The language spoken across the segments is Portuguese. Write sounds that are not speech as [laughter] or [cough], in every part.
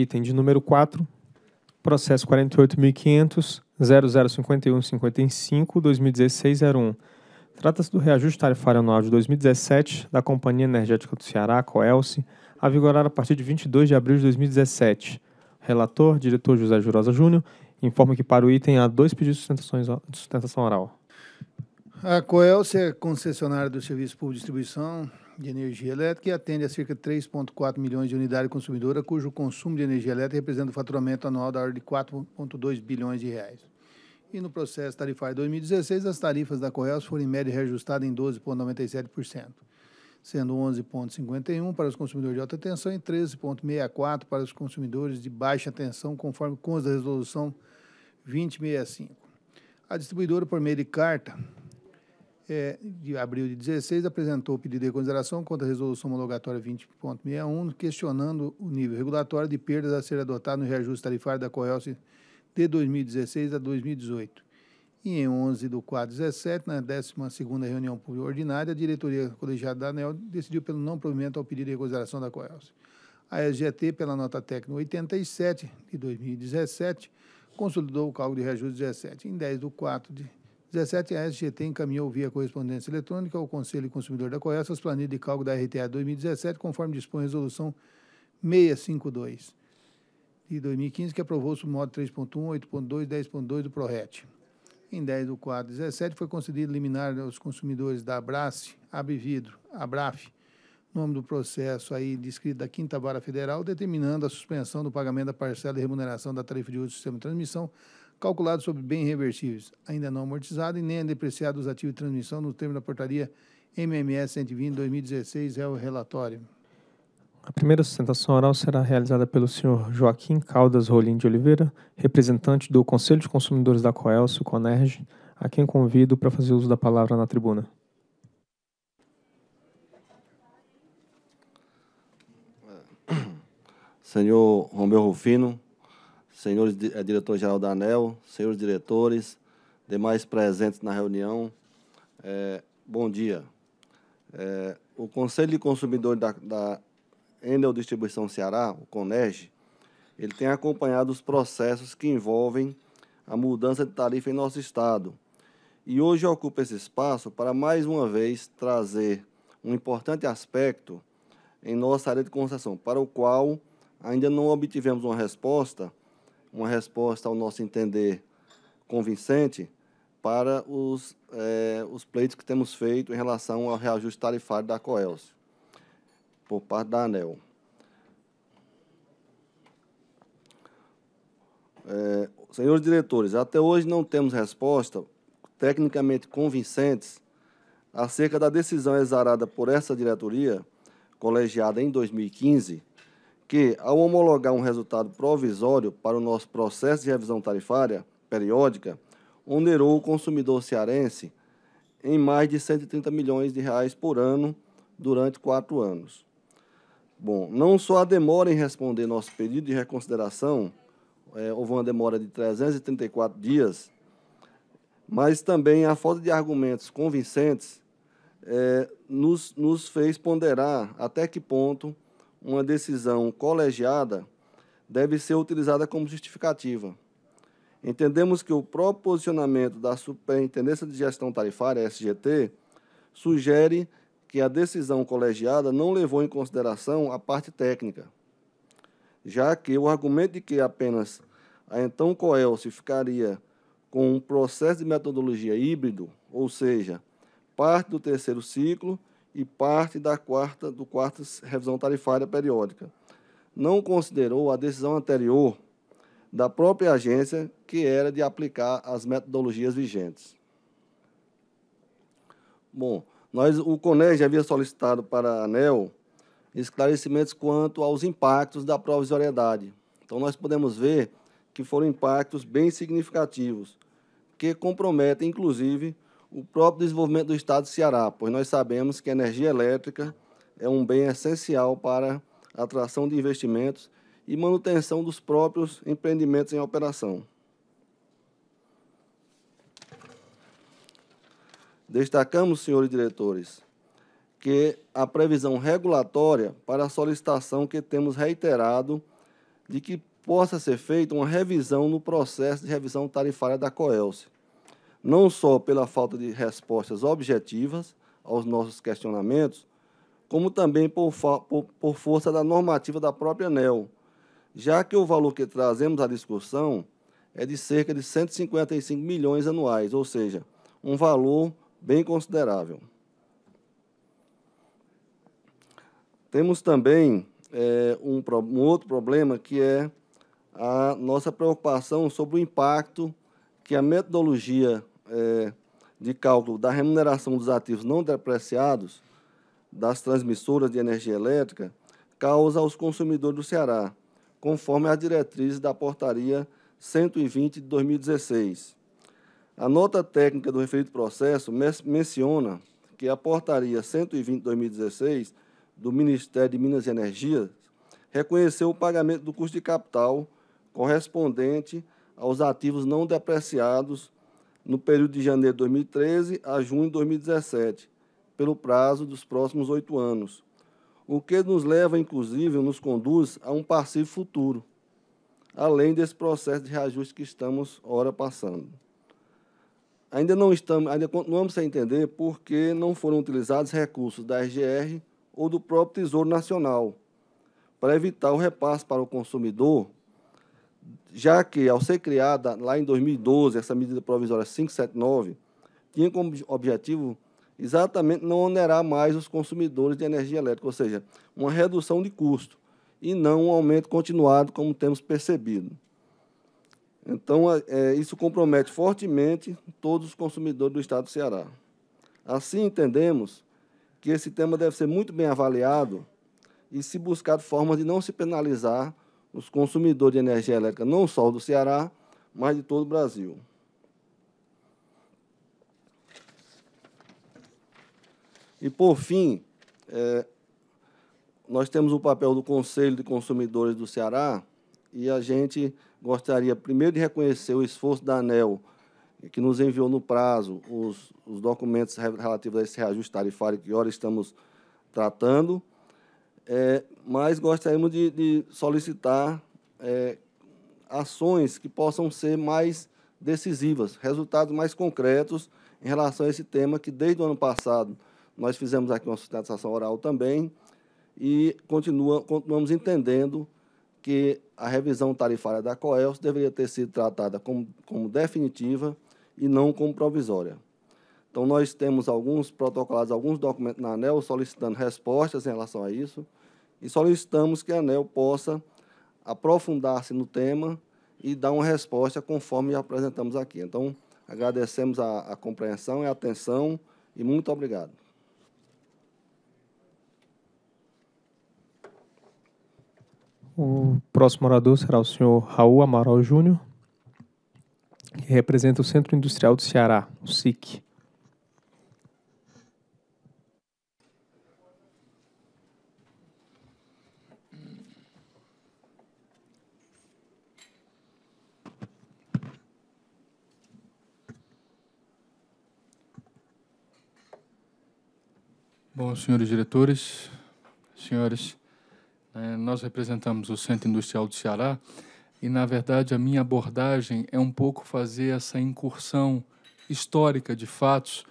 Item de número 4, processo 48.500.0051.55.2016.01. Trata-se do reajuste tarifário anual de 2017 da Companhia Energética do Ceará, Coelce, a vigorar a partir de 22 de abril de 2017. Relator, diretor José Jurosa Júnior, informa que para o item há dois pedidos de sustentação oral. A Coelce é concessionária do Serviço Público de Distribuição de energia elétrica e atende a cerca de 3,4 milhões de unidades consumidoras, cujo consumo de energia elétrica representa o faturamento anual da ordem de 4,2 bilhões de reais. E no processo tarifário 2016, as tarifas da Correios foram em média reajustadas em 12,97%, sendo 11,51% para os consumidores de alta tensão e 13,64% para os consumidores de baixa tensão, conforme consta da Resolução 2065. A distribuidora, por meio de carta, é, de abril de 16, apresentou o pedido de reconsideração contra a resolução homologatória 20.61, questionando o nível regulatório de perdas a ser adotado no reajuste tarifário da Coelce de 2016 a 2018. E em 11 do quadro 17, na 12 reunião pública ordinária, a diretoria colegiada da ANEL decidiu pelo não provimento ao pedido de reconsideração da Coelce. A SGT, pela nota técnica 87 de 2017, consolidou o cálculo de reajuste 17. Em 10 do 4 de 17. A SGT encaminhou via correspondência eletrônica ao Conselho Consumidor da Coelça as planilhas de cálculo da RTA 2017, conforme dispõe a Resolução 652 de 2015, que aprovou o submodo 3.1, 8.2 10.2 do PRORET. Em 10 do quadro 17, foi concedido liminar aos consumidores da Abrace, Abvidro, Abraf, nome do processo aí descrito da Quinta Vara Federal, determinando a suspensão do pagamento da parcela de remuneração da tarifa de uso do sistema de transmissão calculado sobre bens reversíveis, ainda não amortizados e nem é depreciados, os ativos de transmissão no termo da portaria MMS 120 2016 é o relatório. A primeira sustentação oral será realizada pelo senhor Joaquim Caldas Rolim de Oliveira, representante do Conselho de Consumidores da Coelso, Conerge, a quem convido para fazer uso da palavra na tribuna. Senhor Romeu Rufino, senhores é, diretor-geral da ANEL, senhores diretores, demais presentes na reunião, é, bom dia. É, o Conselho de Consumidores da, da Enel Distribuição Ceará, o CONERG, ele tem acompanhado os processos que envolvem a mudança de tarifa em nosso estado. E hoje ocupa esse espaço para mais uma vez trazer um importante aspecto em nossa área de concessão, para o qual ainda não obtivemos uma resposta uma resposta, ao nosso entender, convincente para os, é, os pleitos que temos feito em relação ao reajuste tarifário da Coelce, por parte da ANEL. É, senhores diretores, até hoje não temos resposta tecnicamente convincentes acerca da decisão exarada por essa diretoria, colegiada em 2015, que, ao homologar um resultado provisório para o nosso processo de revisão tarifária periódica, onerou o consumidor cearense em mais de 130 milhões de reais por ano durante quatro anos. Bom, não só a demora em responder nosso pedido de reconsideração, é, houve uma demora de 334 dias, mas também a falta de argumentos convincentes é, nos, nos fez ponderar até que ponto uma decisão colegiada deve ser utilizada como justificativa. Entendemos que o próprio posicionamento da Superintendência de Gestão Tarifária, SGT, sugere que a decisão colegiada não levou em consideração a parte técnica, já que o argumento de que apenas a então COEL se ficaria com um processo de metodologia híbrido, ou seja, parte do terceiro ciclo e parte da quarta do quarta revisão tarifária periódica. Não considerou a decisão anterior da própria agência, que era de aplicar as metodologias vigentes. Bom, nós o CONEG havia solicitado para a ANEL esclarecimentos quanto aos impactos da provisoriedade. Então nós podemos ver que foram impactos bem significativos, que comprometem inclusive o próprio desenvolvimento do Estado do Ceará, pois nós sabemos que a energia elétrica é um bem essencial para a atração de investimentos e manutenção dos próprios empreendimentos em operação. Destacamos, senhores diretores, que a previsão regulatória para a solicitação que temos reiterado de que possa ser feita uma revisão no processo de revisão tarifária da coelce não só pela falta de respostas objetivas aos nossos questionamentos, como também por, por, por força da normativa da própria ANEL, já que o valor que trazemos à discussão é de cerca de 155 milhões anuais, ou seja, um valor bem considerável. Temos também é, um, um, outro problema que é a nossa preocupação sobre o impacto que a metodologia é, de cálculo da remuneração dos ativos não depreciados das transmissoras de energia elétrica causa aos consumidores do Ceará, conforme as diretrizes da Portaria 120 de 2016. A nota técnica do referido processo menciona que a Portaria 120 de 2016 do Ministério de Minas e Energia reconheceu o pagamento do custo de capital correspondente aos ativos não depreciados no período de janeiro de 2013 a junho de 2017, pelo prazo dos próximos oito anos, o que nos leva, inclusive, nos conduz a um passivo futuro, além desse processo de reajuste que estamos, ora, passando. Ainda não estamos, ainda continuamos sem entender por que não foram utilizados recursos da RGR ou do próprio Tesouro Nacional para evitar o repasse para o consumidor já que, ao ser criada lá em 2012, essa medida provisória 579, tinha como objetivo exatamente não onerar mais os consumidores de energia elétrica, ou seja, uma redução de custo e não um aumento continuado, como temos percebido. Então, é, é, isso compromete fortemente todos os consumidores do Estado do Ceará. Assim, entendemos que esse tema deve ser muito bem avaliado e se buscar formas de não se penalizar os consumidores de energia elétrica, não só do Ceará, mas de todo o Brasil. E, por fim, é, nós temos o papel do Conselho de Consumidores do Ceará e a gente gostaria, primeiro, de reconhecer o esforço da ANEL, que nos enviou no prazo os, os documentos relativos a esse reajuste tarifário que, ora, estamos tratando, é, mas gostaríamos de, de solicitar é, ações que possam ser mais decisivas, resultados mais concretos em relação a esse tema que desde o ano passado nós fizemos aqui uma sustentação oral também e continua, continuamos entendendo que a revisão tarifária da COELS deveria ter sido tratada como, como definitiva e não como provisória. Então, nós temos alguns protocolados, alguns documentos na ANEL solicitando respostas em relação a isso e solicitamos que a ANEL possa aprofundar-se no tema e dar uma resposta conforme apresentamos aqui. Então, agradecemos a, a compreensão e a atenção e muito obrigado. O próximo orador será o senhor Raul Amaral Júnior, que representa o Centro Industrial do Ceará, o SIC. Bom, senhores diretores, senhores, né, nós representamos o Centro Industrial do Ceará e, na verdade, a minha abordagem é um pouco fazer essa incursão histórica de fatos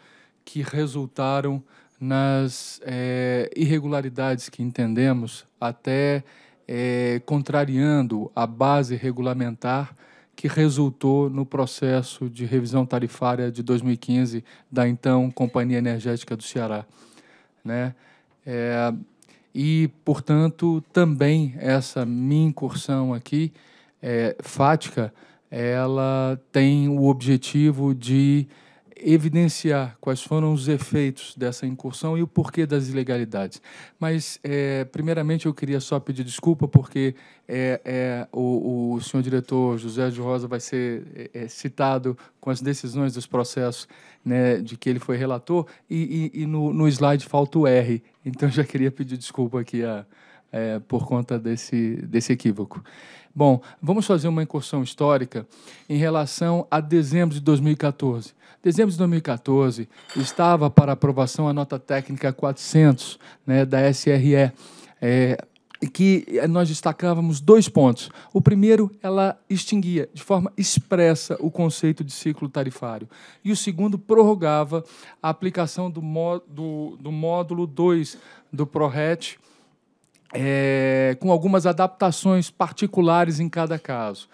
que resultaram nas é, irregularidades que entendemos, até é, contrariando a base regulamentar que resultou no processo de revisão tarifária de 2015 da então Companhia Energética do Ceará né? É, e, portanto, também essa minha incursão aqui, é, fática, ela tem o objetivo de evidenciar quais foram os efeitos dessa incursão e o porquê das ilegalidades. Mas, é, primeiramente, eu queria só pedir desculpa, porque é, é, o, o, senhor diretor José de Rosa vai ser é, é, citado com as decisões dos processos né, de que ele foi relator, e, e, e no, no, slide falta o R. Então, [laughs] já queria pedir desculpa aqui a, é, por conta desse, desse equívoco. Bom, vamos fazer uma incursão histórica em relação a dezembro de 2014. Dezembro de 2014, estava para aprovação a nota técnica 400 né, da SRE. É, que eh, nós destacávamos dois pontos. O primeiro, ela extinguia de forma expressa o conceito de ciclo tarifário. E o segundo, prorrogava a aplicação do, do, do módulo 2 do ProRet, é, com algumas adaptações particulares em cada caso.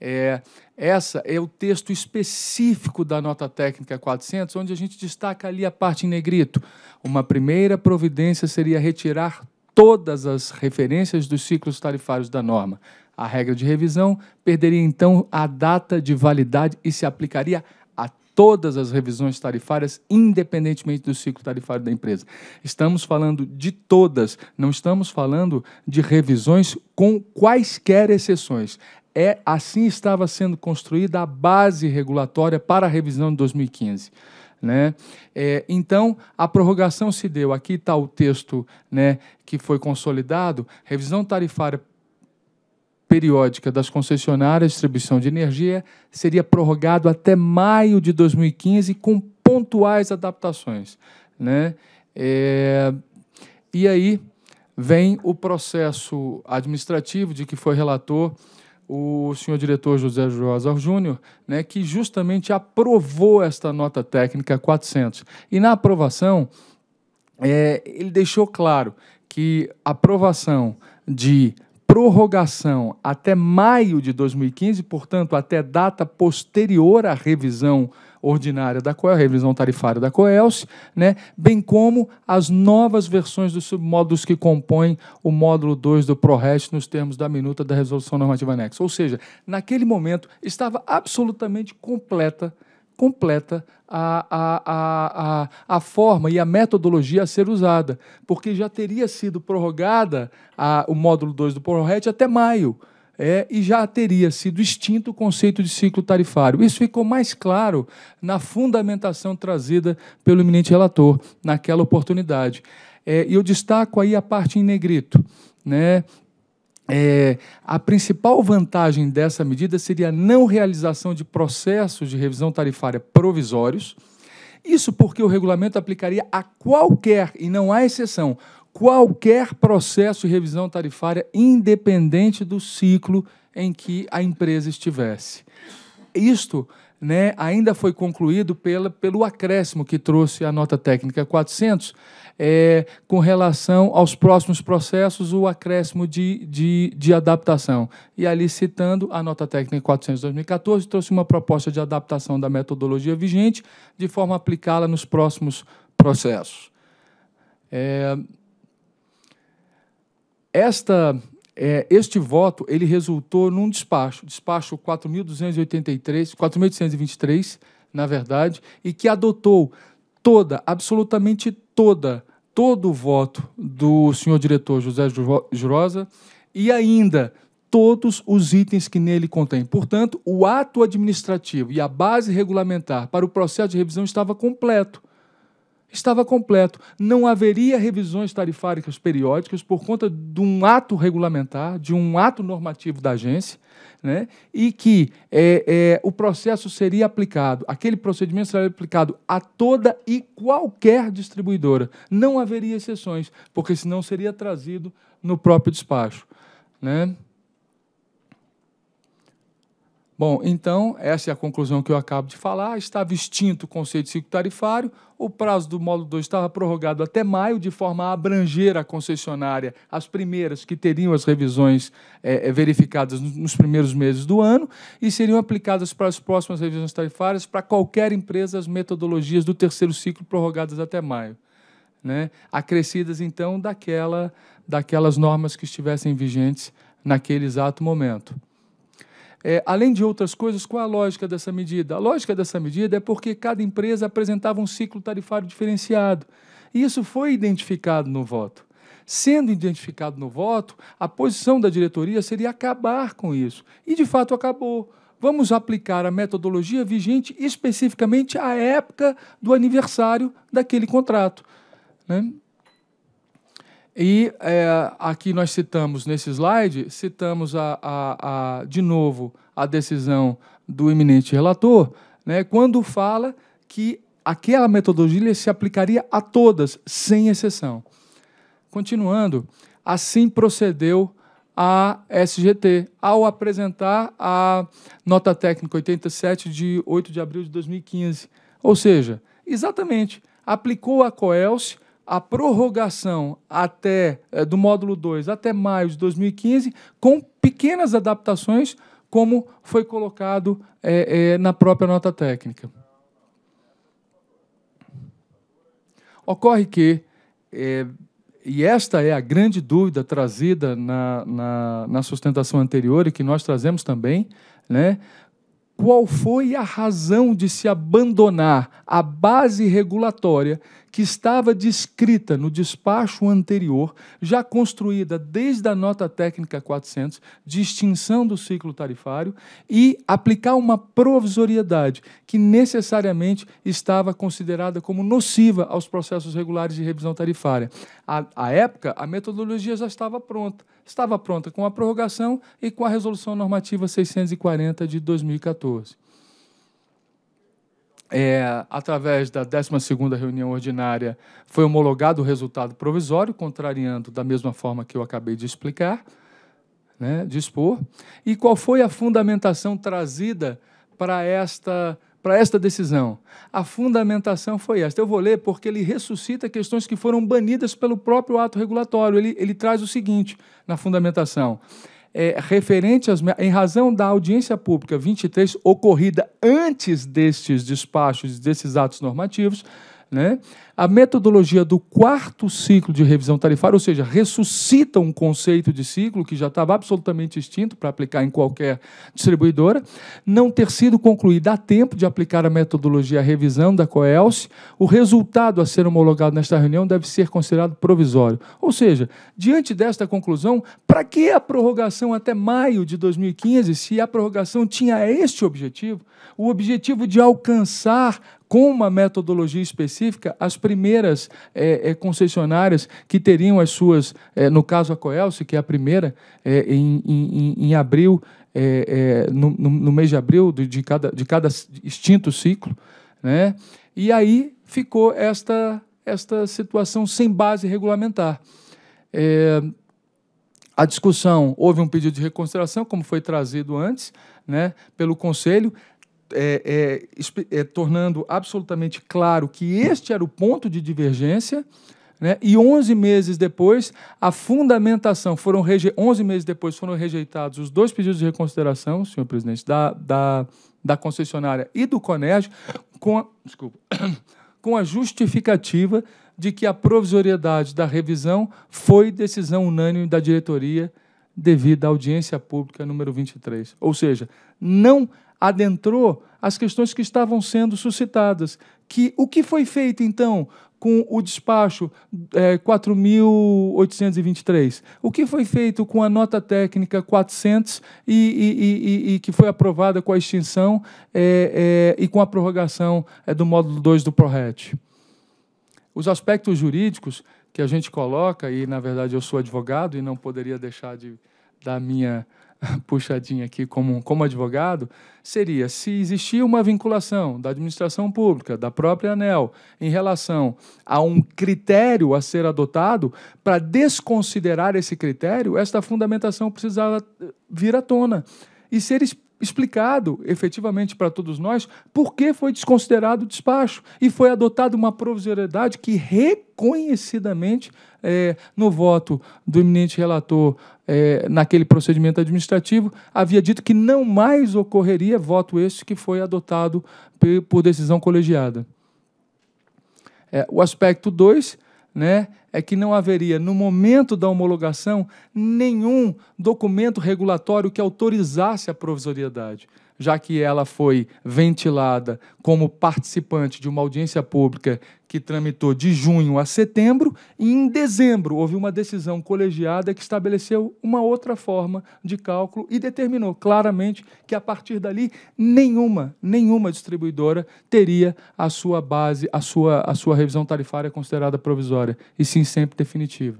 É, essa é o texto específico da nota técnica 400, onde a gente destaca ali a parte em negrito. Uma primeira providência seria retirar todas as referências dos ciclos tarifários da norma. A regra de revisão perderia então a data de validade e se aplicaria a todas as revisões tarifárias, independentemente do ciclo tarifário da empresa. Estamos falando de todas, não estamos falando de revisões com quaisquer exceções é assim estava sendo construída a base regulatória para a revisão de 2015. Né? É, então, a prorrogação se deu, aqui está o texto né, que foi consolidado, revisão tarifária periódica das concessionárias de distribuição de energia seria prorrogado até maio de 2015 com pontuais adaptações. Né? É, e aí vem o processo administrativo de que foi relator o senhor diretor José Joazar Júnior, né, que justamente aprovou esta nota técnica 400. E na aprovação, é, ele deixou claro que a aprovação de prorrogação até maio de 2015, portanto, até data posterior à revisão ordinária da COEL, revisão tarifária da COELS, né, bem como as novas versões dos submódulos que compõem o módulo 2 do ProRest nos termos da minuta da resolução normativa anexa. Ou seja, naquele momento estava absolutamente completa completa a, a, a, a, forma e a metodologia a ser usada, porque já teria sido prorrogada a, o módulo 2 do ProRet até maio é, e já teria sido extinto o conceito de ciclo tarifário. Isso ficou mais claro na fundamentação trazida pelo eminente relator naquela oportunidade. É, e é, eu destaco aí a parte em negrito. Né? É, a principal vantagem dessa medida seria a não realização de processos de revisão tarifária provisórios. Isso porque o regulamento aplicaria a qualquer, e não há exceção, qualquer processo de revisão tarifária, independente do ciclo em que a empresa estivesse. Isto né, ainda foi concluído pela, pelo acréscimo que trouxe a nota técnica 400 é, com relação aos próximos processos, o acréscimo de, de, de adaptação. E ali, citando a nota técnica 400 de 2014, trouxe uma proposta de adaptação da metodologia vigente, de forma a aplicá-la nos próximos processos. É, esta, é, este voto ele resultou num despacho, despacho 4.283, 4.823, na verdade, e que adotou toda, absolutamente toda, todo o voto do senhor diretor José Jurosa e ainda todos os itens que nele contém. Portanto, o ato administrativo e a base regulamentar para o processo de revisão estava completo estava completo. Não haveria revisões tarifárias periódicas por conta de um ato regulamentar, de um ato normativo da agência, né? e que é, é, o processo seria aplicado, aquele procedimento seria aplicado a toda e qualquer distribuidora. Não haveria exceções, porque senão seria trazido no próprio despacho. Né? Bom, então, essa é a conclusão que eu acabo de falar. Estava extinto o conceito de ciclo tarifário, o prazo do módulo 2 estava prorrogado até maio, de forma a abranger a concessionária, as primeiras que teriam as revisões é, verificadas nos primeiros meses do ano, e seriam aplicadas para as próximas revisões tarifárias para qualquer empresa as metodologias do terceiro ciclo prorrogadas até maio. Né? Acrescidas, então, daquela, daquelas normas que estivessem vigentes naquele exato momento. É, além de outras coisas, qual a lógica dessa medida? A lógica dessa medida é porque cada empresa apresentava um ciclo tarifário diferenciado. E isso foi identificado no voto. Sendo identificado no voto, a posição da diretoria seria acabar com isso. E de fato acabou. Vamos aplicar a metodologia vigente especificamente à época do aniversário daquele contrato. Né? E é, aqui nós citamos, nesse slide, citamos a, a, a, de novo a decisão do eminente relator, né, quando fala que aquela metodologia se aplicaria a todas, sem exceção. Continuando, assim procedeu a SGT ao apresentar a nota técnica 87 de 8 de abril de 2015. Ou seja, exatamente, aplicou a COELS a prorrogação até eh, do módulo 2 até maio de 2015, com pequenas adaptações, como foi colocado é, é, na própria nota técnica. Ocorre que, é, e esta é a grande dúvida trazida na, na, na sustentação anterior e que nós trazemos também, né? qual foi a razão de se abandonar a base regulatória que estava descrita no despacho anterior, já construída desde a nota técnica 400, de extinção do ciclo tarifário, e aplicar uma provisoriedade que necessariamente estava considerada como nociva aos processos regulares de revisão tarifária. À, à época, a metodologia já estava pronta. Estava pronta com a prorrogação e com a resolução normativa 640 de 2014 é, através da 12ª reunião ordinária, foi homologado o resultado provisório, contrariando da mesma forma que eu acabei de explicar, né, de expor, e qual foi a fundamentação trazida para esta, para esta decisão. A fundamentação foi esta. Eu vou ler porque ele ressuscita questões que foram banidas pelo próprio ato regulatório. Ele, ele traz o seguinte na fundamentação é, referente às, em razão da audiência pública 23 ocorrida antes destes despachos, desses atos normativos, né? A metodologia do quarto ciclo de revisão tarifária, ou seja, ressuscita um conceito de ciclo que já estava absolutamente extinto para aplicar em qualquer distribuidora, não ter sido concluída a tempo de aplicar a metodologia revisão da COELS, o resultado a ser homologado nesta reunião deve ser considerado provisório. Ou seja, diante desta conclusão, para que a prorrogação até maio de 2015, se a prorrogação tinha este objetivo, o objetivo de alcançar com uma metodologia específica, as primeiras é, é, concessionárias que teriam as suas, é, no caso a Coelce, que é a primeira, é, em, em, em, abril, é, é, no, no, mês de abril de, de, cada, de cada extinto ciclo, né? e aí ficou esta, esta situação sem base regulamentar. a discussão, houve um pedido de reconsideração, como foi trazido antes, né, pelo Conselho, é, é, é, tornando absolutamente claro que este era o ponto de divergência. Né? E 11 meses depois, a fundamentação foram reje... 11 meses depois foram rejeitados os dois pedidos de reconsideração, senhor presidente, da, da, da concessionária e do Conerj, com a, desculpa, [coughs] com a justificativa de que a provisoriedade da revisão foi decisão unânime da diretoria devido à audiência pública número 23. Ou seja, não adentrou as questões que estavam sendo suscitadas. Que o que foi feito então com o despacho é, 4.823? O que foi feito com a nota técnica 400 e, e, e, e que foi aprovada com a extinção é, é, e com a prorrogação é, do módulo 2 do ProRet? Os aspectos jurídicos que a gente coloca, e na verdade eu sou advogado e não poderia deixar de dar minha [laughs] puxadinha aqui como, como advogado, seria se existia uma vinculação da administração pública, da própria ANEL, em relação a um critério a ser adotado, para desconsiderar esse critério, esta fundamentação precisava eh, vir à tona. E se eles explicado efetivamente para todos nós por que foi desconsiderado o despacho e foi adotada uma provisoriedade que reconhecidamente é, no voto do eminente relator é, naquele procedimento administrativo havia dito que não mais ocorreria voto este que foi adotado por decisão colegiada. É, o aspecto 2 né, é que não haveria, no momento da homologação, nenhum documento regulatório que autorizasse a provisoriedade já que ela foi ventilada como participante de uma audiência pública que tramitou de junho a setembro, e em dezembro houve uma decisão colegiada que estabeleceu uma outra forma de cálculo e determinou claramente que a partir dali nenhuma, nenhuma distribuidora teria a sua base, a sua, a sua revisão tarifária considerada provisória, e sim sempre definitiva.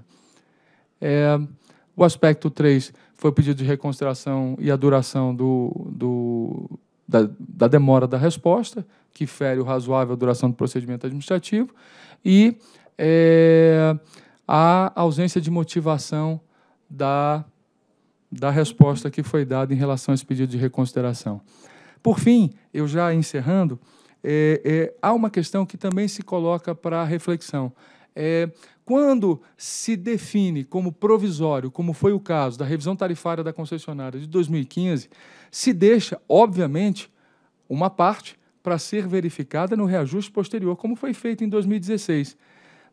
É, o aspecto 3 foi o pedido de reconsideração e a duração do, do, da, da, demora da resposta, que fere o razoável duração do procedimento administrativo, e é, a ausência de motivação da, da resposta que foi dada em relação a esse pedido de reconsideração. Por fim, eu já encerrando, é, é, há uma questão que também se coloca para reflexão, é, quando se define como provisório, como foi o caso da revisão tarifária da concessionária de 2015, se deixa, obviamente, uma parte para ser verificada no reajuste posterior, como foi feito em 2016.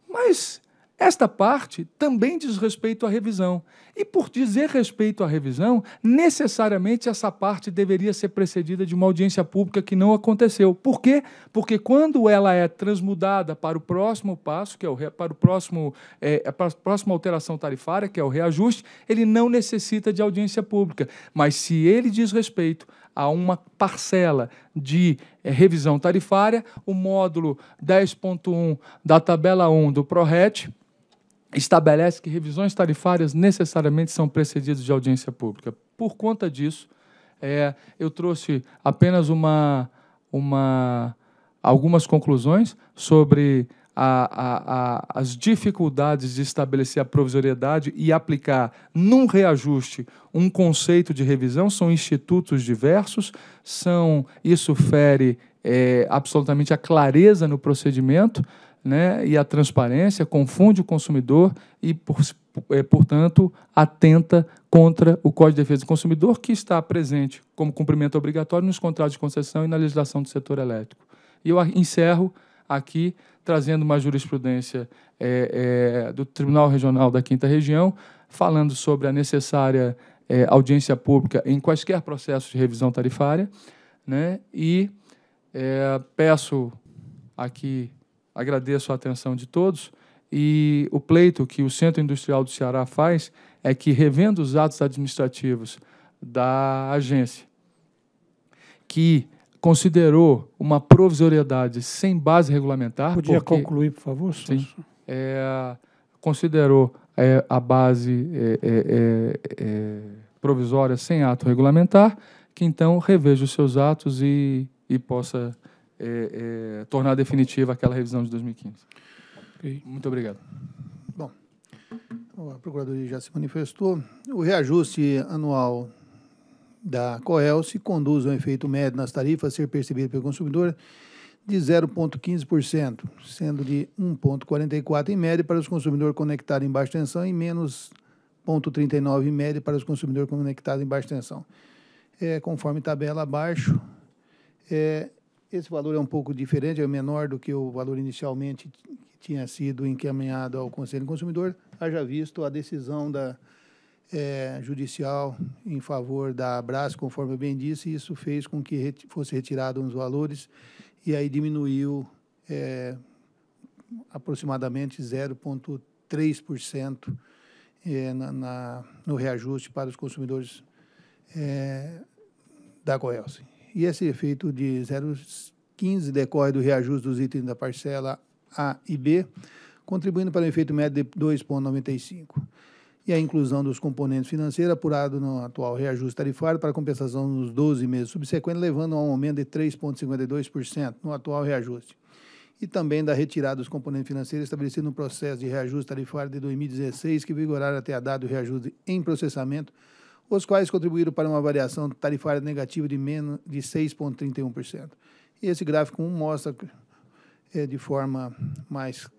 Mas esta parte também diz respeito à revisão. E por dizer respeito à revisão, necessariamente essa parte deveria ser precedida de uma audiência pública que não aconteceu. Por quê? Porque quando ela é transmudada para o próximo passo, que é o para o próximo é, é, para a próxima alteração tarifária, que é o reajuste, ele não necessita de audiência pública. Mas se ele diz respeito a uma parcela de é, revisão tarifária, o módulo 10.1 da tabela 1 do ProRet estabelece que revisões tarifárias necessariamente são precedidas de audiência pública. Por conta disso, é, eu trouxe apenas uma, uma, algumas conclusões sobre a, a, a, as dificuldades de estabelecer a provisoriedade e aplicar num reajuste um conceito de revisão. São institutos diversos, são isso fere é, absolutamente a clareza no procedimento né, e a transparência confunde o consumidor e, por, é, portanto, atenta contra o Código de Defesa do Consumidor, que está presente como cumprimento obrigatório nos contratos de concessão e na legislação do setor elétrico. E eu encerro aqui trazendo uma jurisprudência é, é, do Tribunal Regional da Quinta Região, falando sobre a necessária é, audiência pública em quaisquer processos de revisão tarifária. Né, e é, peço aqui Agradeço a atenção de todos e o pleito que o Centro Industrial do Ceará faz é que revendo os atos administrativos da agência, que considerou uma provisoriedade sem base regulamentar. Podia porque, concluir, por favor, sim, é, Considerou é, a base é, é, é, é, provisória sem ato regulamentar, que então reveja os seus atos e, e possa é, é, tornar definitiva aquela revisão de 2015. Okay. Muito obrigado. Bom, então, a Procuradoria já se manifestou. O reajuste anual da Coel se conduz a um efeito médio nas tarifas a ser percebido pelo consumidor de 0,15%, sendo de 1,44% em média para os consumidores conectados em baixa tensão e menos 0,39% em média para os consumidores conectados em baixa tensão. É, conforme tabela abaixo, é, esse valor é um pouco diferente, é menor do que o valor inicialmente que tinha sido encaminhado ao Conselho do Consumidor, haja visto a decisão da é, judicial em favor da Abras, conforme eu bem disse, isso fez com que reti fosse retirado uns valores e aí diminuiu é, aproximadamente 0,3% é, eh, na, na, no reajuste para os consumidores é, da Coelce e esse efeito de 0,15 decorre do reajuste dos itens da parcela A e B, contribuindo para o efeito médio de 2,95. E a inclusão dos componentes financeiros apurado no atual reajuste tarifário para compensação nos 12 meses subsequentes, levando a um aumento de 3,52% no atual reajuste. E também da retirada dos componentes financeiros estabelecido no processo de reajuste tarifário de 2016, que vigorará até a data do reajuste em processamento, os quais contribuíram para uma variação tarifária negativa de menos de 6,31%. E esse gráfico 1 mostra é, de forma mais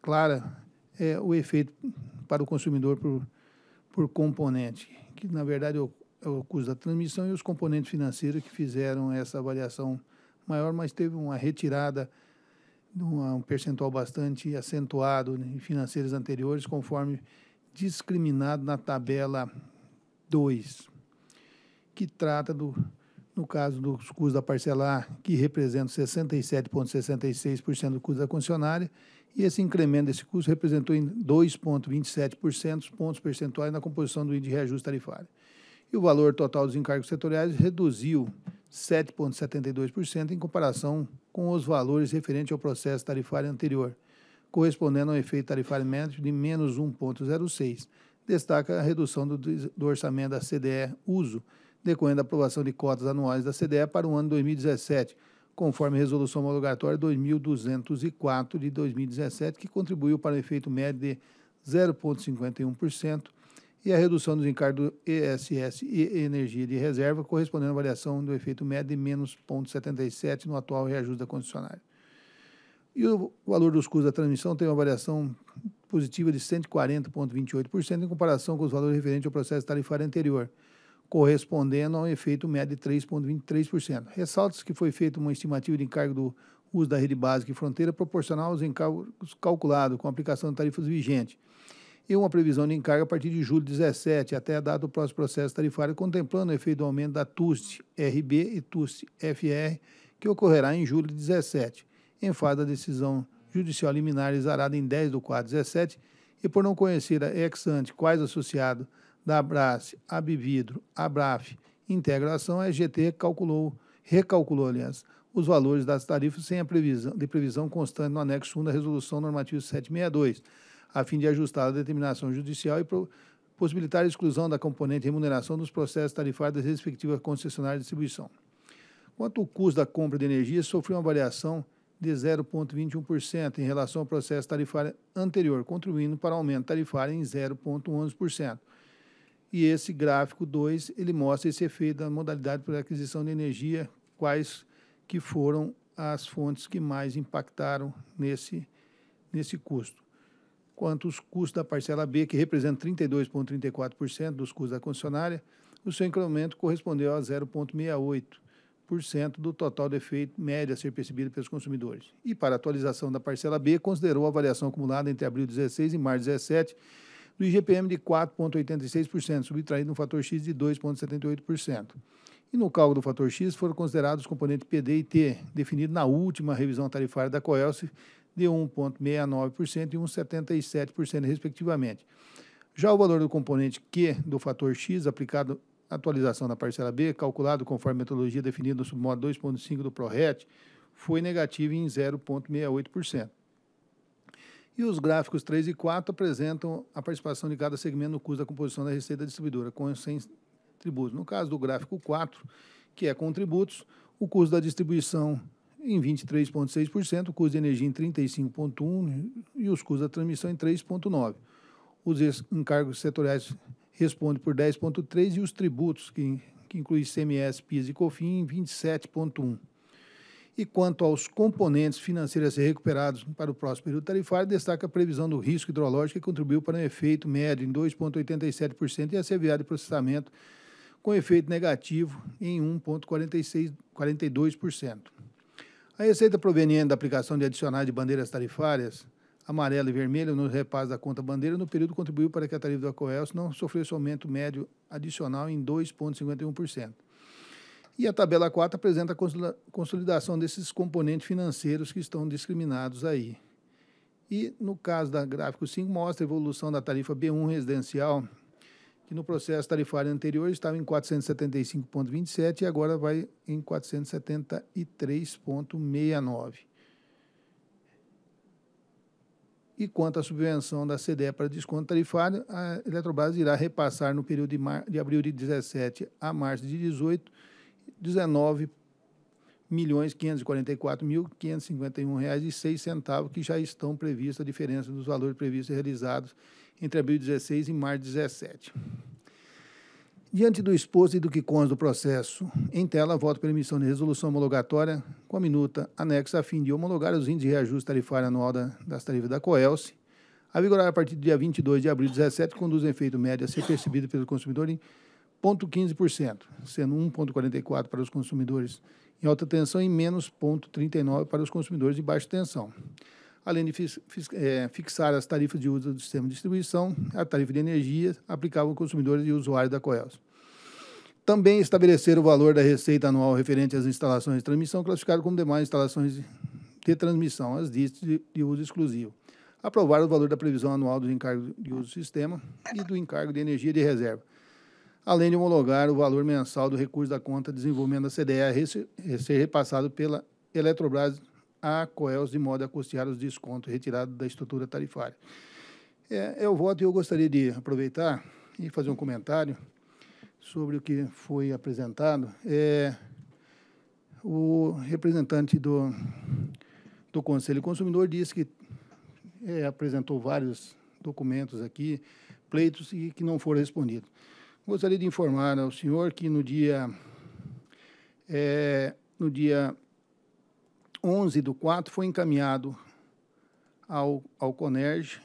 clara é, o efeito para o consumidor por, por componente, que na verdade é o, é o custo da transmissão e os componentes financeiros que fizeram essa variação maior, mas teve uma retirada de uma, um percentual bastante acentuado né, em financeiros anteriores, conforme discriminado na tabela 2, que trata do, no caso dos custos da parcelar, que representam 67,66% do custo da concessionária, e esse incremento desse custo representou em 2,27% pontos percentuais na composição do índice de reajuste tarifário. E o valor total dos encargos setoriais reduziu 7,72% em comparação com os valores referentes ao processo tarifário anterior, correspondendo a um efeito tarifário médio de menos 1,06%, destaca a redução do, do orçamento da CDE Uso, decorrendo da aprovação de cotas anuais da CDE para o ano 2017, conforme resolução homologatória 2204 de 2017, que contribuiu para o um efeito médio de 0,51% e a redução dos encargos do ESS e energia de reserva, correspondendo à variação do efeito médio de menos 0,77 no atual reajuste da condicionária. E o valor dos custos da transmissão tem uma variação positiva de 140,28% em comparação com os valores referentes ao processo tarifário anterior, correspondendo a um efeito médio de 3,23%. Ressalta-se que foi feita uma estimativa de encargo do uso da rede básica e fronteira proporcional aos encargos calculados com a aplicação de tarifas vigentes e uma previsão de encargo a partir de julho de 17 até a data do próximo processo tarifário, contemplando o efeito do aumento da TUST-RB e TUST-FR, que ocorrerá em julho de 17, em fase da decisão judicial liminar exarada em 10 do 4 17 e por não conhecer a ex ante quais associado da Abrace, Abvidro, Abraf, Integração, a EGT calculou, recalculou, aliás, os valores das tarifas sem a previsão, de previsão constante no anexo 1 da Resolução Normativa 762, a fim de ajustar a determinação judicial e pro, possibilitar a exclusão da componente remuneração dos processos tarifários das respectivas concessionárias de distribuição. Quanto ao custo da compra de energia, sofreu uma variação de 0,21% em relação ao processo tarifário anterior, contribuindo para o aumento tarifário em 0,11%. E esse gráfico 2, ele mostra esse efeito da modalidade por aquisição de energia, quais que foram as fontes que mais impactaram nesse, nesse custo. Quanto aos custos da parcela B, que representa 32,34% dos custos da concessionária, o seu incremento correspondeu a 0,68% do total do efeito médio a ser percebido pelos consumidores. E para a atualização da parcela B, considerou a variação acumulada entre abril 16 e março 17 do IGPM de 4,86%, subtraindo um fator X de 2,78%. E no cálculo do fator X foram considerados os componentes PD e T, definido na última revisão tarifária da Coelce de 1,69% e 1,77%, respectivamente. Já o valor do componente Q do fator X aplicado atualização da parcela B, calculado conforme a metodologia definida no submódulo 2.5 do PRORET, foi negativa em 0,68%. E os gráficos 3 e 4 apresentam a participação de cada segmento no custo da composição da receita distribuidora, com sem tributos. No caso do gráfico 4, que é com tributos, o custo da distribuição em 23,6%, o custo de energia em 35,1% e os custos da transmissão em 3,9%. Os encargos setoriais responde por 10,3% e os tributos, que, que inclui CMS, PIS e COFIN, 27,1%. E quanto aos componentes financeiros a ser recuperados para o próximo período tarifário, destaca a previsão do risco hidrológico que contribuiu para um efeito médio em 2,87% e a CVA de processamento com efeito negativo em 1,42%. A receita proveniente da aplicação de adicionais de bandeiras tarifárias amarelo e vermelho nos repasses da conta bandeira no período contribuiu para que a tarifa do Acoelso não sofresse aumento médio adicional em 2,51%. E a tabela 4 apresenta a consolidação desses componentes financeiros que estão discriminados aí. E no caso da gráfico 5 mostra a evolução da tarifa B1 residencial, que no processo tarifário anterior estava em 475,27 e agora vai em 473,69. E quanto à subvenção da CDE para desconto tarifário, a Eletrobras irá repassar no período de, mar... de abril de 17 a março de 18, 19 milhões 544 mil 551 reais e seis centavos que já estão previstos a diferença dos valores previstos e realizados entre abril 16 e março 17. Diante do exposto e do que consta do processo, em tela, voto pela emissão de resolução homologatória com a minuta anexa a fim de homologar os índices de reajuste tarifário anual da, das tarifas da Coelce, a vigorar a partir do dia 22 de abril de 2017, conduz em efeito médio a ser percebido pelo consumidor em 0,15%, sendo 1,44% para os consumidores em alta tensão e menos 0,39% para os consumidores de baixa tensão além de é, fixar as tarifas de uso do sistema de distribuição, a tarifa de energia aplicável aos consumidores e usuários da COELS. Também estabelecer o valor da receita anual referente às instalações de transmissão, classificado como demais instalações de transmissão, as DITs de uso exclusivo. Aprovar o valor da previsão anual do encargo de uso do sistema e do encargo de energia de reserva, além de homologar o valor mensal do recurso da conta de desenvolvimento da CDE a ser repassado pela Eletrobras a COELS de modo a custear os descontos retirados da estrutura tarifária. É, o voto e eu gostaria de aproveitar e fazer um comentário sobre o que foi apresentado. É, o representante do, do Conselho Consumidor disse que é, apresentou vários documentos aqui, pleitos, e que não foram respondidos. Gostaria de informar ao senhor que no dia, é, no dia 11 do 4 foi encaminhado ao, ao CONERJ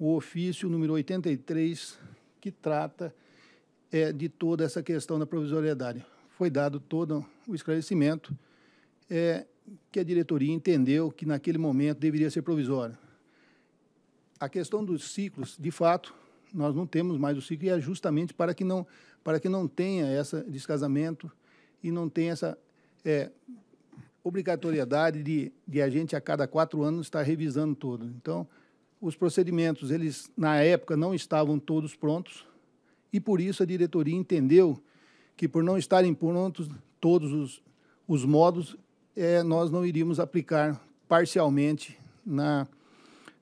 o ofício número 83, que trata é, de toda essa questão da provisoriedade. Foi dado todo o esclarecimento é, que a diretoria entendeu que naquele momento deveria ser provisória A questão dos ciclos, de fato, nós não temos mais o ciclo e é justamente para que não, para que não tenha esse descasamento e não tenha essa é, obrigatoriedade de, de a gente, a cada quatro anos, estar revisando tudo. Então, os procedimentos, eles, na época, não estavam todos prontos, e por isso a diretoria entendeu que, por não estarem prontos todos os, os modos, é, nós não iríamos aplicar parcialmente na,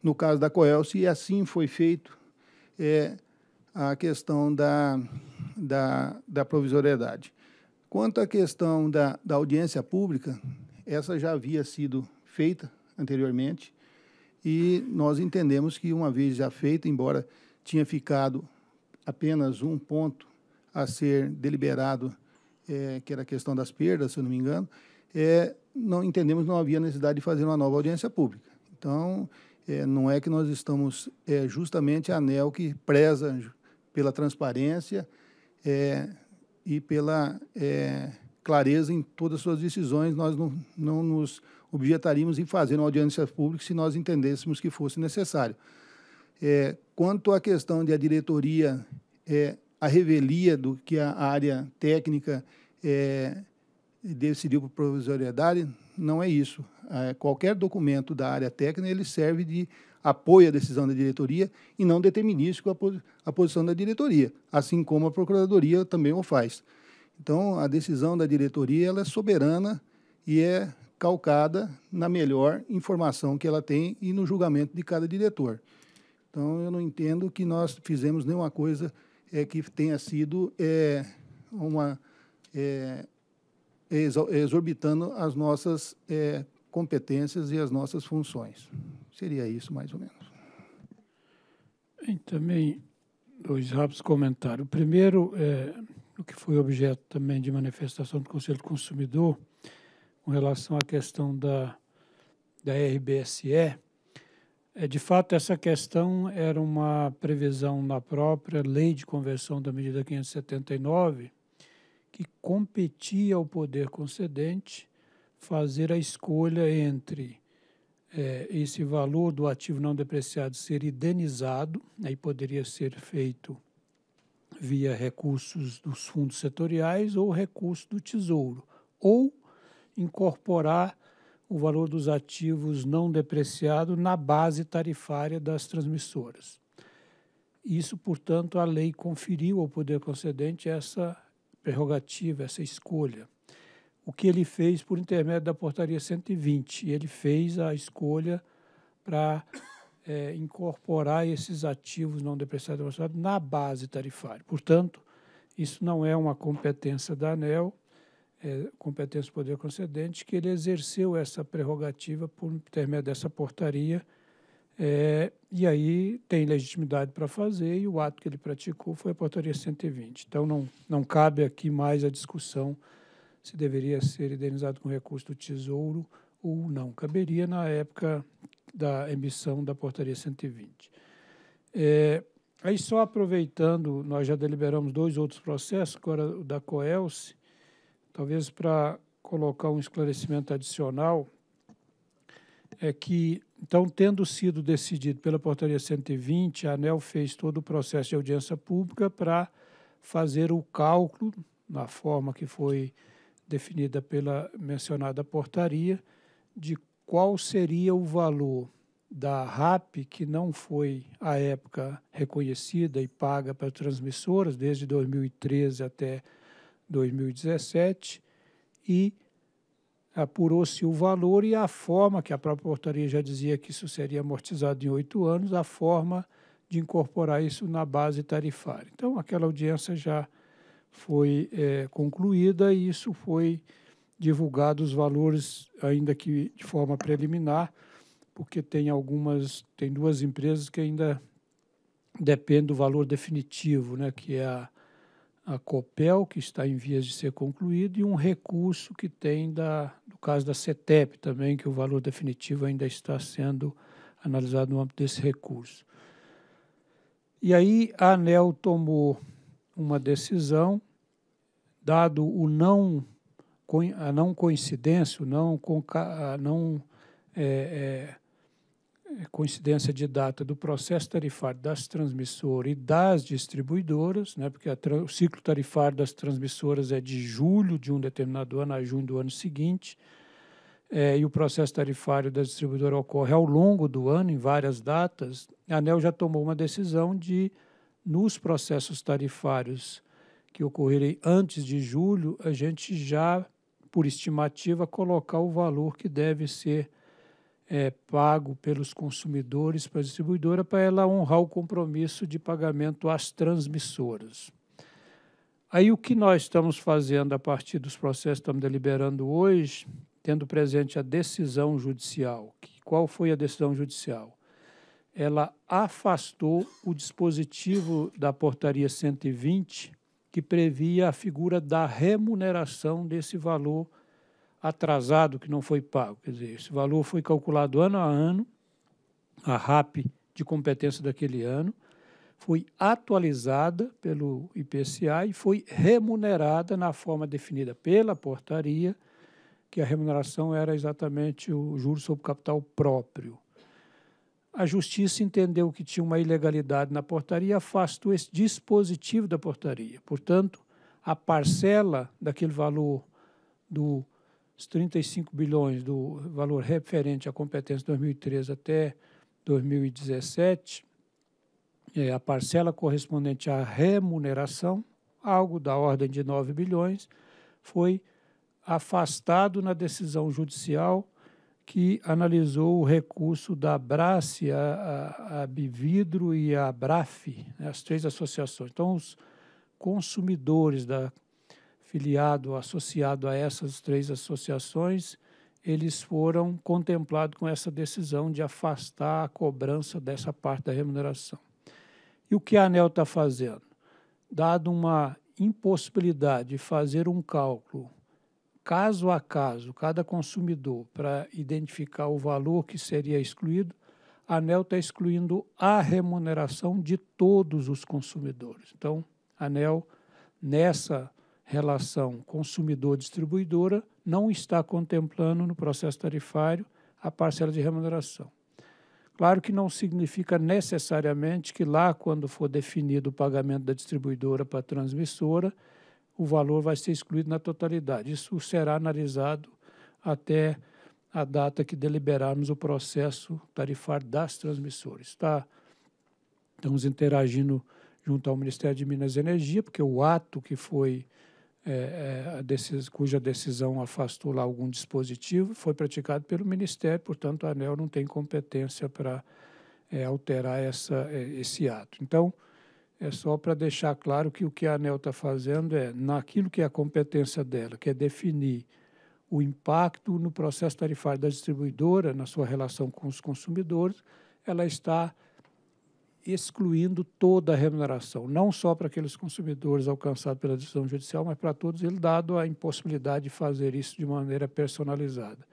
no caso da Coelce, e assim foi feito é, a questão da, da, da provisoriedade. Quanto à questão da, da audiência pública, essa já havia sido feita anteriormente e nós entendemos que, uma vez já feita, embora tinha ficado apenas um ponto a ser deliberado, é, que era a questão das perdas, se eu não me engano, é, não entendemos não havia necessidade de fazer uma nova audiência pública. Então, é, não é que nós estamos é, justamente a ANEL que preza pela transparência e pela clareza em todas as suas decisões, nós não, não nos objetaríamos em fazer uma audiência pública se nós entendêssemos que fosse necessário. É, quanto à questão de a diretoria, é, a revelia do que a área técnica é, decidiu por provisoriedade, não é isso. É, qualquer documento da área técnica ele serve de apoio à decisão da diretoria e não determinístico a, a posição da diretoria, assim como a procuradoria também o faz. Então, a decisão da diretoria ela é soberana e é calcada na melhor informação que ela tem e no julgamento de cada diretor. Então, eu não entendo que nós fizemos nenhuma coisa é, que tenha sido é, uma é, exorbitando as nossas é, competências e as nossas funções. Seria isso, mais ou menos. Bem, também dois rápidos comentários. O primeiro é no que foi objeto também de manifestação do Conselho do Consumidor, com relação à questão da, da RBSE, é, de fato, essa questão era uma previsão na própria lei de conversão da medida 579, que competia ao poder concedente fazer a escolha entre é, esse valor do ativo não depreciado ser indenizado, aí poderia ser feito via recursos dos fundos setoriais ou recurso do Tesouro, ou incorporar o valor dos ativos não depreciado na base tarifária das transmissoras. Isso, portanto, a lei conferiu ao poder concedente essa prerrogativa, essa escolha. O que ele fez por intermédio da portaria 120, ele fez a escolha para é, incorporar esses ativos não depreciados demonstrados na base tarifária. Portanto, isso não é uma competência da ANEL, é, competência do Poder Concedente, que ele exerceu essa prerrogativa por intermédio dessa portaria, é, e aí tem legitimidade para fazer, e o ato que ele praticou foi a portaria 120. Então, não, não cabe aqui mais a discussão se deveria ser indenizado com recurso do Tesouro ou não. Caberia, na época da emissão da portaria 120. É, aí só aproveitando, nós já deliberamos dois outros processos, agora o da Coelce, talvez para colocar um esclarecimento adicional, é que, então, tendo sido decidido pela portaria 120, a ANEL fez todo o processo de audiência pública para fazer o cálculo, na forma que foi definida pela mencionada portaria, de qual seria o valor da RAP, que não foi, à época, reconhecida e paga para transmissoras, desde 2013 até 2017, e apurou-se o valor e a forma, que a própria portaria já dizia que isso seria amortizado em oito anos, a forma de incorporar isso na base tarifária. Então, aquela audiência já foi é, concluída e isso foi divulgado os valores, ainda que de forma preliminar, porque tem algumas, tem duas empresas que ainda dependem do valor definitivo, né, que é a, a COPEL, que está em vias de ser concluído, e um recurso que tem, da, no caso da CETEP também, que o valor definitivo ainda está sendo analisado no âmbito desse recurso. E aí a ANEL tomou uma decisão, dado o não a não coincidência, não, a não é, é, é, coincidência de data do processo tarifário das transmissoras e das distribuidoras, né, porque o ciclo tarifário das transmissoras é de julho de um determinado ano a junho do ano seguinte, é, e o processo tarifário da distribuidora ocorre ao longo do ano, em várias datas, a ANEL já tomou uma decisão de, nos processos tarifários que ocorrerem antes de julho, a gente já por estimativa, colocar o valor que deve ser é, pago pelos consumidores para a distribuidora para ela honrar o compromisso de pagamento às transmissoras. Aí o que nós estamos fazendo a partir dos processos que estamos deliberando hoje, tendo presente a decisão judicial. Que, qual foi a decisão judicial? Ela afastou o dispositivo da portaria 120 que previa a figura da remuneração desse valor atrasado que não foi pago. Quer dizer, esse valor foi calculado ano a ano, a RAP de competência daquele ano, foi atualizada pelo IPCA e foi remunerada na forma definida pela portaria, que a remuneração era exatamente o juro sobre capital próprio. A Justiça entendeu que tinha uma ilegalidade na portaria, afastou esse dispositivo da portaria. Portanto, a parcela daquele valor dos 35 bilhões, do valor referente à competência de 2013 até 2017, é a parcela correspondente à remuneração, algo da ordem de 9 bilhões, foi afastado na decisão judicial que analisou o recurso da Brace, a, a, a Bividro e a Braf, né, as três associações. Então, os consumidores da filiado, associado a essas três associações, eles foram contemplados com essa decisão de afastar a cobrança dessa parte da remuneração. E o que a ANEL está fazendo? Dado uma impossibilidade de fazer um cálculo caso a caso, cada consumidor, para identificar o valor que seria excluído, a ANEL está excluindo a remuneração de todos os consumidores. Então, a ANEL, nessa relação consumidor-distribuidora, não está contemplando no processo tarifário a parcela de remuneração. Claro que não significa necessariamente que lá, quando for definido o pagamento da distribuidora para a transmissora, o valor vai ser excluído na totalidade. Isso será analisado até a data que deliberarmos o processo tarifário das transmissoras. Tá? Estamos interagindo junto ao Ministério de Minas e Energia, porque o ato que foi é, é decis cuja decisão afastou lá algum dispositivo foi praticado pelo Ministério, portanto a ANEL não tem competência para é, alterar essa, é, esse ato. Então, é só para deixar claro que o que a ANEL está fazendo é, naquilo que é a competência dela, que é definir o impacto no processo tarifário da distribuidora, na sua relação com os consumidores, ela está excluindo toda a remuneração, não só para aqueles consumidores alcançados pela decisão judicial, mas para todos ele dado a impossibilidade de fazer isso de maneira personalizada.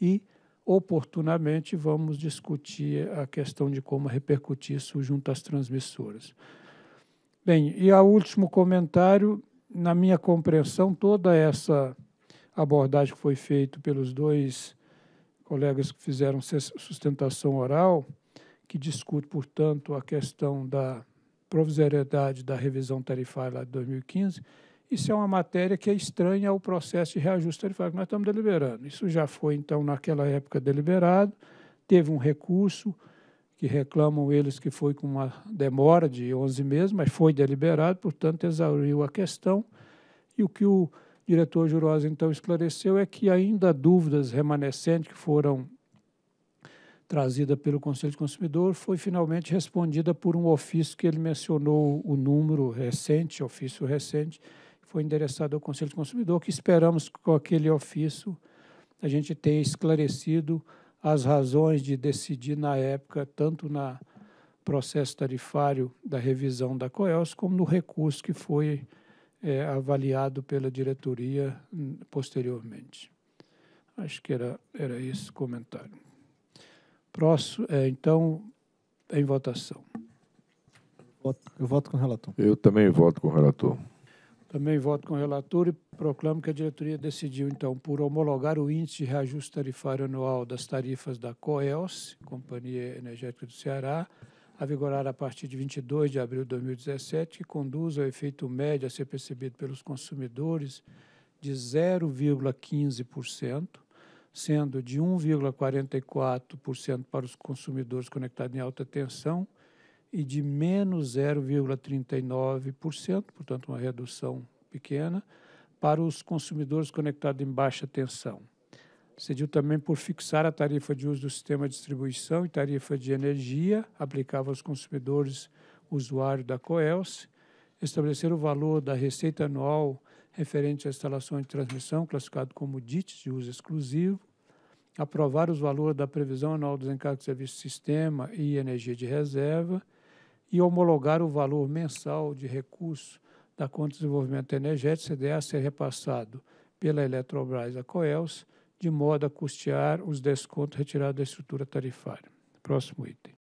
E, oportunamente, vamos discutir a questão de como repercutir isso junto às transmissoras. Bem, e o último comentário, na minha compreensão, toda essa abordagem que foi feita pelos dois colegas que fizeram sustentação oral, que discute, portanto, a questão da provisoriedade da revisão tarifária lá de 2015, isso é uma matéria que é estranha ao processo de reajuste tarifário que nós estamos deliberando. Isso já foi, então, naquela época deliberado, teve um recurso, que reclamam eles que foi com uma demora de 11 meses, mas foi deliberado, portanto, exauriu a questão. E o que o diretor Jurosa então esclareceu é que ainda há dúvidas remanescentes que foram trazidas pelo Conselho de Consumidor, foi finalmente respondida por um ofício que ele mencionou o número recente, ofício recente, foi endereçado ao Conselho de Consumidor, que esperamos que com aquele ofício a gente tenha esclarecido as razões de decidir na época, tanto no processo tarifário da revisão da COELS, como no recurso que foi é, avaliado pela diretoria hum, posteriormente. Acho que era, era esse o comentário. Próximo, é, então, em votação. Eu voto com o relator. Eu também voto com o relator. Também voto com o relator e proclamo que a diretoria decidiu, então, por homologar o índice de reajuste tarifário anual das tarifas da COELS, Companhia Energética do Ceará, a vigorar a partir de 22 de abril de 2017, que conduz ao efeito médio a ser percebido pelos consumidores de 0,15%, sendo de 1,44% para os consumidores conectados em alta tensão e de menos 0,39%, portanto, uma redução pequena, para os consumidores conectados em baixa tensão. Cediu também por fixar a tarifa de uso do sistema de distribuição e tarifa de energia aplicável aos consumidores usuários da COELS, estabelecer o valor da receita anual referente à instalação de transmissão, classificado como DIT, de uso exclusivo, aprovar os valores da previsão anual dos encargos de serviço de sistema e energia de reserva, e homologar o valor mensal de recurso da Conta de Desenvolvimento Energético, CDA, a ser repassado pela Eletrobras a Coelce, de modo a custear os descontos retirados da estrutura tarifária. Próximo item.